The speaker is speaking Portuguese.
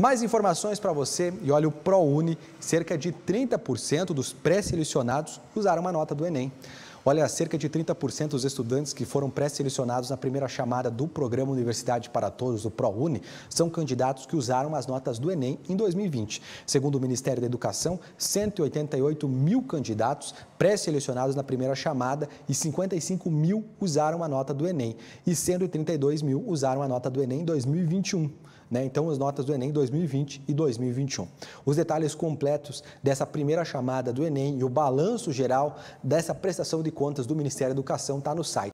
Mais informações para você e olha o ProUni, cerca de 30% dos pré-selecionados usaram uma nota do Enem. Olha, cerca de 30% dos estudantes que foram pré-selecionados na primeira chamada do programa Universidade para Todos, o ProUni, são candidatos que usaram as notas do Enem em 2020. Segundo o Ministério da Educação, 188 mil candidatos pré-selecionados na primeira chamada e 55 mil usaram a nota do Enem. E 132 mil usaram a nota do Enem em 2021. Né? Então, as notas do Enem 2020 e 2021. Os detalhes completos dessa primeira chamada do Enem e o balanço geral dessa prestação de de Contas do Ministério da Educação está no site.